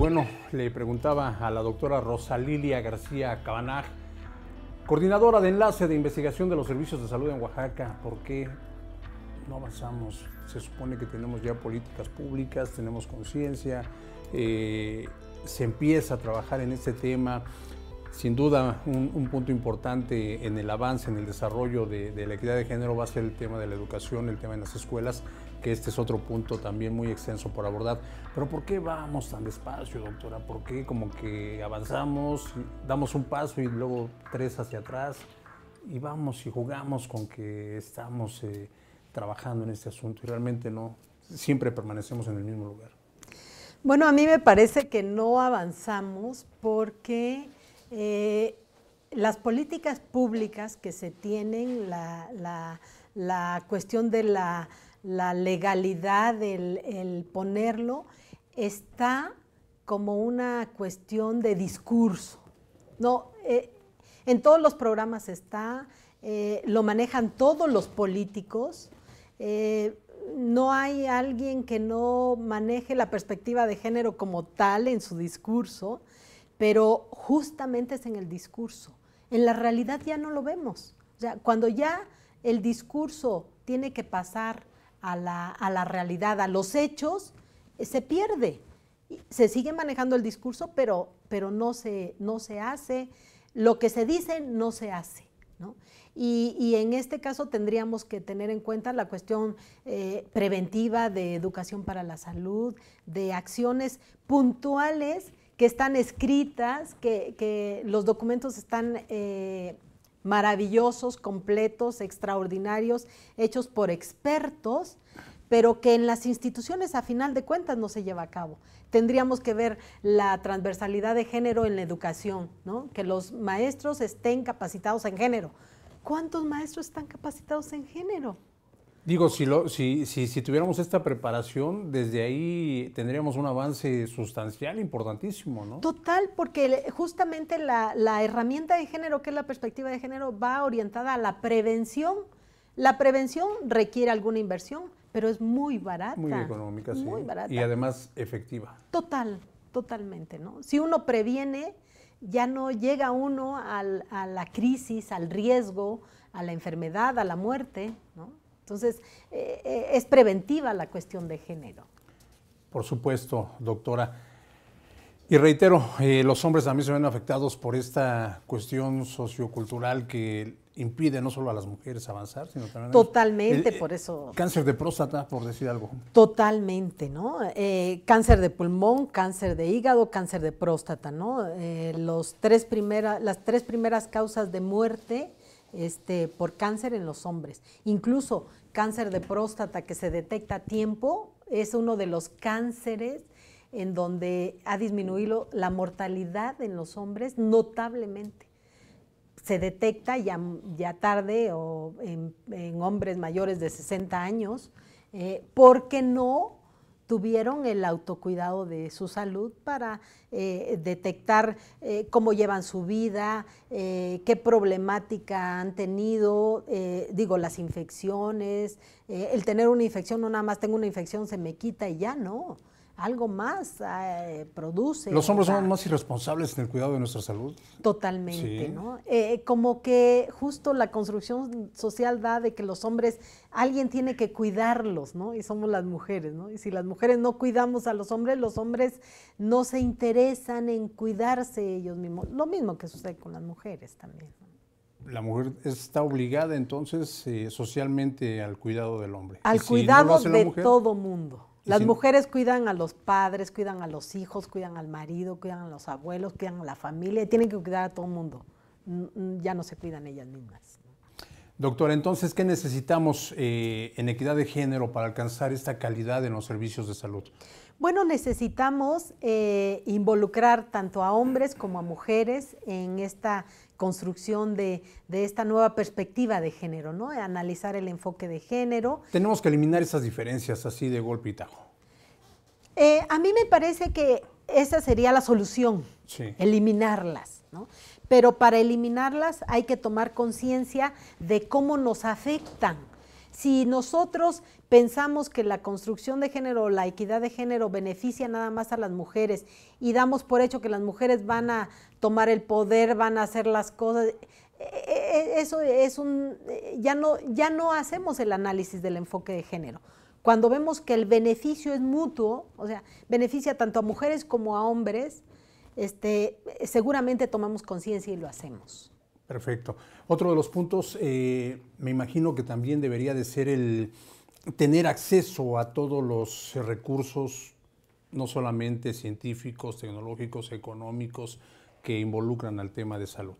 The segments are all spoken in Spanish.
bueno, le preguntaba a la doctora Rosalilia García Cabanaj, coordinadora de enlace de investigación de los servicios de salud en Oaxaca, ¿por qué no avanzamos? Se supone que tenemos ya políticas públicas, tenemos conciencia, eh, se empieza a trabajar en este tema. Sin duda, un, punto importante en el avance, en el desarrollo de, la equidad de género va a ser el tema de la educación, el tema de las escuelas, que este es otro punto también muy extenso por abordar. Pero ¿por qué vamos tan despacio, doctora? ¿Por qué como que avanzamos, damos un paso y luego tres hacia atrás y vamos y jugamos con que estamos eh, trabajando en este asunto y realmente no, siempre permanecemos en el mismo lugar? Bueno, a mí me parece que no avanzamos porque... Eh, las políticas públicas que se tienen, la, la cuestión de la la legalidad, el, ponerlo, está como una cuestión de discurso. No, eh, en todos los programas está, eh, lo manejan todos los políticos. Eh, no hay alguien que no maneje la perspectiva de género como tal en su discurso, pero justamente es en el discurso. En la realidad ya no lo vemos. cuando ya el discurso tiene que pasar a la, realidad, a los hechos, eh, se pierde. Se sigue manejando el discurso, pero, pero no, se, no se hace. Lo que se dice no se hace. Y, en este caso tendríamos que tener en cuenta la cuestión eh, preventiva de educación para la salud, de acciones puntuales que están escritas, que, los documentos están eh, maravillosos, completos, extraordinarios, hechos por expertos, pero que en las instituciones a final de cuentas no se lleva a cabo. Tendríamos que ver la transversalidad de género en la educación, ¿no? que los maestros estén capacitados en género. ¿Cuántos maestros están capacitados en género? Digo, si, lo, si, tuviéramos esta preparación, desde ahí tendríamos un avance sustancial importantísimo, ¿no? Total, porque justamente la, herramienta de género, que es la perspectiva de género, va orientada a la prevención. La prevención requiere alguna inversión, pero es muy barata. Muy económica, sí. Muy barata. Y además efectiva. Total, totalmente, ¿no? Si uno previene, ya no llega uno a la crisis, al riesgo, a la enfermedad, a la muerte, ¿no? Entonces, eh, eh, es preventiva la cuestión de género. Por supuesto, doctora. Y reitero, eh, los hombres también se ven afectados por esta cuestión sociocultural que impide no solo a las mujeres avanzar, sino también... Totalmente, por eso... Cáncer de próstata, por decir algo. Totalmente, ¿no? cáncer de pulmón, cáncer de hígado, cáncer de próstata, ¿no? los tres primera, las tres primeras causas de muerte este, por cáncer en los hombres. Incluso cáncer de próstata que se detecta a tiempo es uno de los cánceres en donde ha disminuido la mortalidad en los hombres notablemente. Se detecta ya, ya tarde o en, hombres mayores de 60 años, eh, ¿por porque no tuvieron el autocuidado de su salud para eh, detectar eh, cómo llevan su vida, eh, qué problemática han tenido, digo, las infecciones, el tener una infección, no nada más tengo una infección, se me quita y ya no algo más eh, produce. Los hombres son más irresponsables en el cuidado de nuestra salud. Totalmente, ¿no? Eh, como que justo la construcción social da de que los hombres, alguien tiene que cuidarlos, ¿no? Y somos las mujeres, ¿no? Y si las mujeres no cuidamos a los hombres, los hombres no se interesan en cuidarse ellos mismos. Lo mismo que sucede con las mujeres también. la mujer está obligada entonces eh, socialmente al cuidado del hombre. Al cuidado de todo mundo. Las mujeres cuidan a los padres, cuidan a los hijos, cuidan al marido, cuidan a los abuelos, cuidan a la familia, tienen que cuidar a todo el mundo. Ya no se cuidan ellas mismas. Doctora, entonces, ¿qué necesitamos eh, en equidad de género para alcanzar esta calidad en los servicios de salud? Bueno, necesitamos eh, involucrar tanto a hombres como a mujeres en esta construcción de, esta nueva perspectiva de género, ¿no? Analizar el enfoque de género. Tenemos que eliminar esas diferencias así de golpe y tajo. Eh, a mí me parece que esa sería la solución, eliminarlas, ¿no? Pero para eliminarlas hay que tomar conciencia de cómo nos afectan si nosotros pensamos que la construcción de género o la equidad de género beneficia nada más a las mujeres y damos por hecho que las mujeres van a tomar el poder, van a hacer las cosas, eh, eh, eso es un eh, ya no ya no hacemos el análisis del enfoque de género. Cuando vemos que el beneficio es mutuo, o sea, beneficia tanto a mujeres como a hombres, este, seguramente tomamos conciencia y lo hacemos. Perfecto. Otro de los puntos, eh, me imagino que también debería de ser el tener acceso a todos los recursos, no solamente científicos, tecnológicos, económicos, que involucran al tema de salud,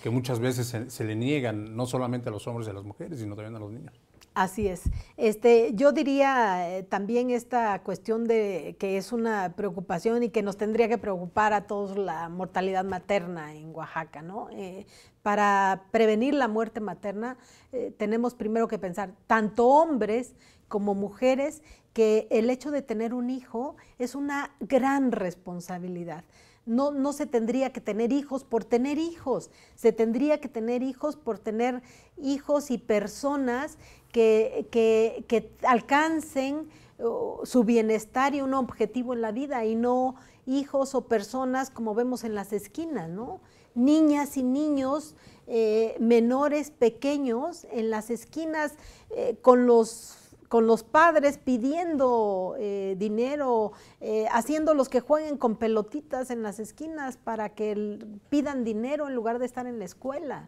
que muchas veces se, se le niegan no solamente a los hombres y a las mujeres, sino también a los niños. Así es. Este, yo diría eh, también esta cuestión de que es una preocupación y que nos tendría que preocupar a todos la mortalidad materna en Oaxaca, ¿no? Eh, para prevenir la muerte materna eh, tenemos primero que pensar tanto hombres como mujeres que el hecho de tener un hijo es una gran responsabilidad no, se tendría que tener hijos por tener hijos, se tendría que tener hijos por tener hijos y personas que, alcancen uh, su bienestar y un objetivo en la vida y no hijos o personas como vemos en las esquinas, ¿no? Niñas y niños eh, menores, pequeños, en las esquinas, eh, con los con los padres pidiendo eh, dinero, eh, haciéndolos que jueguen con pelotitas en las esquinas para que pidan dinero en lugar de estar en la escuela.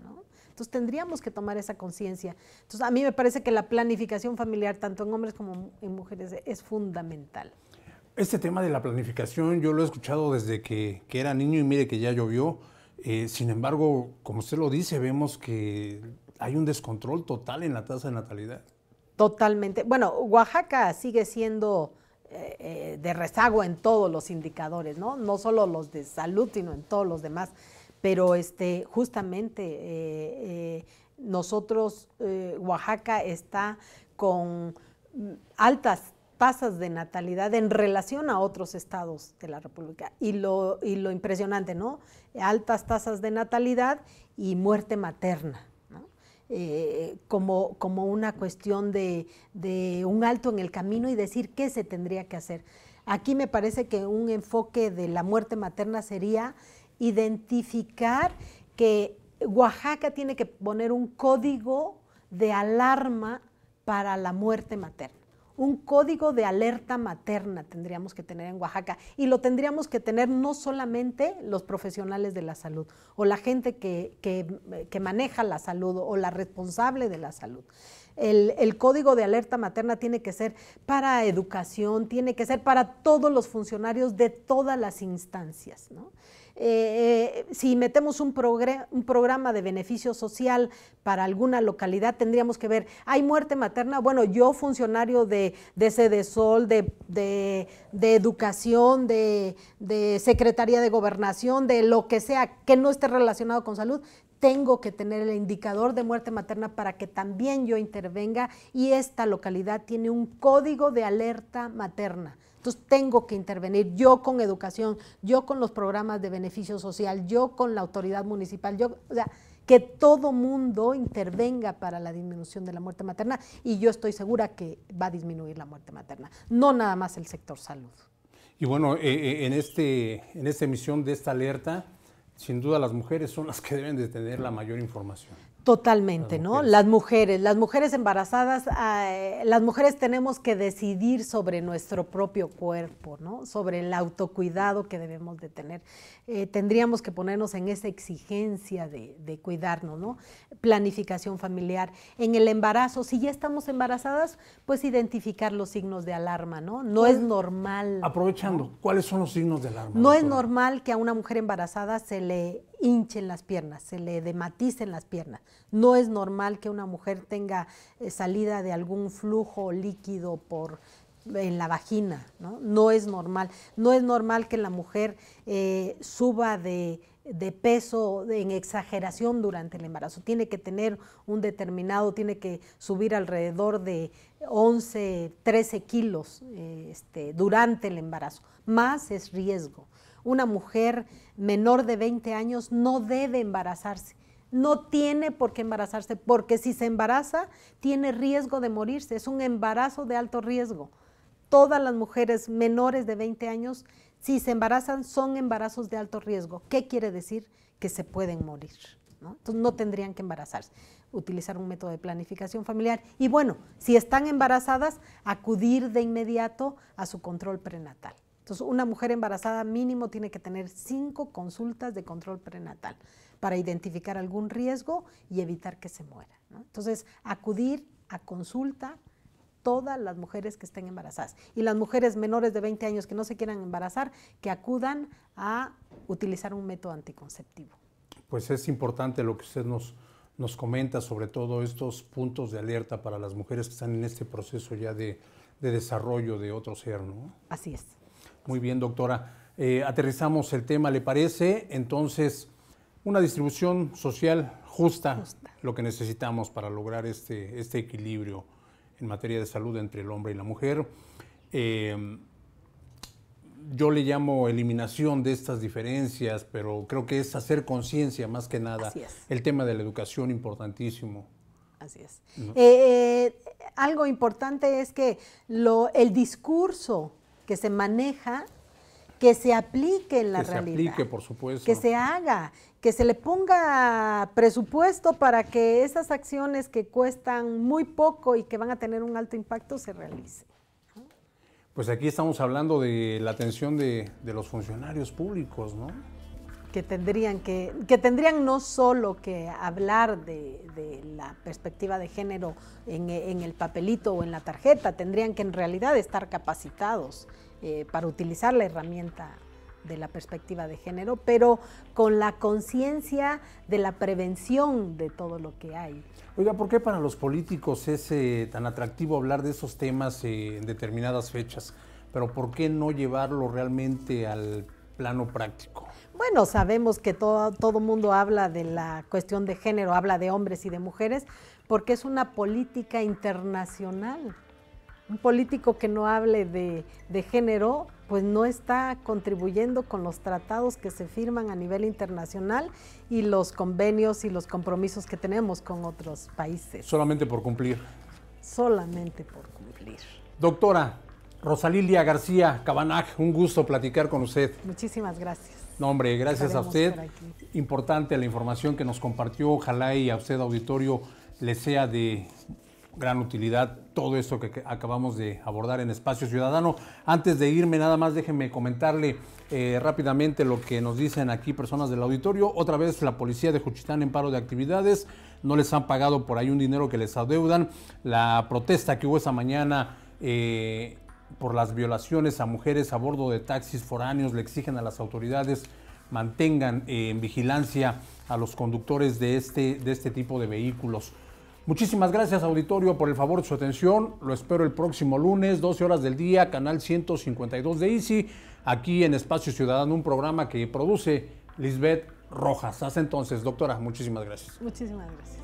Entonces tendríamos que tomar esa conciencia. Entonces a mí me parece que la planificación familiar, tanto en hombres como en mujeres, es fundamental. Este tema de la planificación yo lo he escuchado desde que, era niño y mire que ya llovió. Eh, sin embargo, como usted lo dice, vemos que hay un descontrol total en la tasa de natalidad totalmente. Bueno, Oaxaca sigue siendo eh, eh, de rezago en todos los indicadores, ¿no? No solo los de salud, sino en todos los demás. Pero este, justamente eh, nosotros, Oaxaca está con altas tasas de natalidad en relación a otros estados de la República. Y lo, y lo impresionante, ¿no? Altas tasas de natalidad y muerte materna. Eh, como, como una cuestión de, de un alto en el camino y decir qué se tendría que hacer. Aquí me parece que un enfoque de la muerte materna sería identificar que Oaxaca tiene que poner un código de alarma para la muerte materna un código de alerta materna tendríamos que tener en Oaxaca y lo tendríamos que tener no solamente los profesionales de la salud o la gente que, maneja la salud o la responsable de la salud. El, el, código de alerta materna tiene que ser para educación, tiene que ser para todos los funcionarios de todas las instancias. ¿no? Eh, eh, si metemos un, programa de beneficio social para alguna localidad, tendríamos que ver, ¿hay muerte materna? Bueno, yo funcionario de, de Sede Sol, de, Educación, de Secretaría de Gobernación, de lo que sea que no esté relacionado con salud, tengo que tener el indicador de muerte materna para que también yo intervenga y esta localidad tiene un código de alerta materna. Entonces tengo que intervenir yo con educación, yo con los programas de beneficio social, yo con la autoridad municipal, yo, o sea, que todo mundo intervenga para la disminución de la muerte materna y yo estoy segura que va a disminuir la muerte materna, no nada más el sector salud. Y bueno, eh, eh, en, este, en esta emisión de esta alerta, sin duda las mujeres son las que deben de tener la mayor información. Totalmente, ¿no? Las mujeres, las mujeres embarazadas, eh, las mujeres tenemos que decidir sobre nuestro propio cuerpo, ¿no? Sobre el autocuidado que debemos de tener. Eh, tendríamos que ponernos en esa exigencia de, cuidarnos, ¿no? Planificación familiar. En el embarazo, si ya estamos embarazadas, pues identificar los signos de alarma, ¿no? No es normal. Aprovechando, ¿cuáles son los signos de alarma? No es normal que a una mujer embarazada se le hinchen las piernas, se le dematicen las piernas. No es normal que una mujer tenga eh, salida de algún flujo líquido por en la vagina, ¿no? es normal. No es normal que la mujer eh, suba de, peso en exageración durante el embarazo. Tiene que tener un determinado, tiene que subir alrededor de 11, 13 kilos eh, este, durante el embarazo. Más es riesgo una mujer menor de 20 años no debe embarazarse. No tiene por qué embarazarse, porque si se embaraza, tiene riesgo de morirse. Es un embarazo de alto riesgo. Todas las mujeres menores de 20 años, si se embarazan, son embarazos de alto riesgo. ¿Qué quiere decir? Que se pueden morir. Entonces no tendrían que embarazarse utilizar un método de planificación familiar. Y bueno, si están embarazadas, acudir de inmediato a su control prenatal. Entonces, una mujer embarazada mínimo tiene que tener cinco consultas de control prenatal para identificar algún riesgo y evitar que se muera. Entonces, acudir a consulta todas las mujeres que estén embarazadas. Y las mujeres menores de 20 años que no se quieran embarazar, que acudan a utilizar un método anticonceptivo. Pues es importante lo que usted nos, nos comenta, sobre todo estos puntos de alerta para las mujeres que están en este proceso ya de, de desarrollo de otro ser, ¿no? Así es. Muy bien, doctora. Eh, aterrizamos el tema, ¿le parece? Entonces, una distribución social justa, lo que necesitamos para lograr este, este equilibrio en materia de salud entre el hombre y la mujer. Eh, yo le llamo eliminación de estas diferencias, pero creo que es hacer conciencia más que nada. El tema de la educación importantísimo. Así es. Eh, algo importante es que el discurso que se maneja, que se aplique en la realidad. Que se aplique, por supuesto. Que se haga, que se le ponga presupuesto para que esas acciones que cuestan muy poco y que van a tener un alto impacto se realicen. Pues aquí estamos hablando de la atención de, de los funcionarios públicos, ¿no? que tendrían que, que tendrían no solo que hablar de, la perspectiva de género en, el papelito o en la tarjeta, tendrían que en realidad estar capacitados eh, para utilizar la herramienta de la perspectiva de género, pero con la conciencia de la prevención de todo lo que hay. Oiga, ¿por qué para los políticos es eh, tan atractivo hablar de esos temas eh, en determinadas fechas? Pero ¿por qué no llevarlo realmente al plano práctico? Bueno, sabemos que todo, todo mundo habla de la cuestión de género, habla de hombres y de mujeres, porque es una política internacional. Un político que no hable de, de género, pues no está contribuyendo con los tratados que se firman a nivel internacional y los convenios y los compromisos que tenemos con otros países. Solamente por cumplir. Solamente por cumplir. Doctora Rosalilia García Cabanaj, un gusto platicar con usted. Muchísimas gracias. No, hombre, gracias a usted. Importante la información que nos compartió. Ojalá y a usted, auditorio, le sea de gran utilidad todo esto que acabamos de abordar en Espacio Ciudadano. Antes de irme, nada más déjenme comentarle eh, rápidamente lo que nos dicen aquí personas del auditorio. Otra vez la policía de Juchitán en paro de actividades. No les han pagado por ahí un dinero que les adeudan. La protesta que hubo esa mañana eh, por las violaciones a mujeres a bordo de taxis foráneos, le exigen a las autoridades mantengan eh, en vigilancia a los conductores de este, de este tipo de vehículos. Muchísimas gracias auditorio por el favor de su atención. Lo espero el próximo lunes, 12 horas del día, canal 152 de ICI, aquí en Espacio Ciudadano, un programa que produce Lisbeth Rojas. Hasta entonces, doctora, muchísimas gracias. Muchísimas gracias.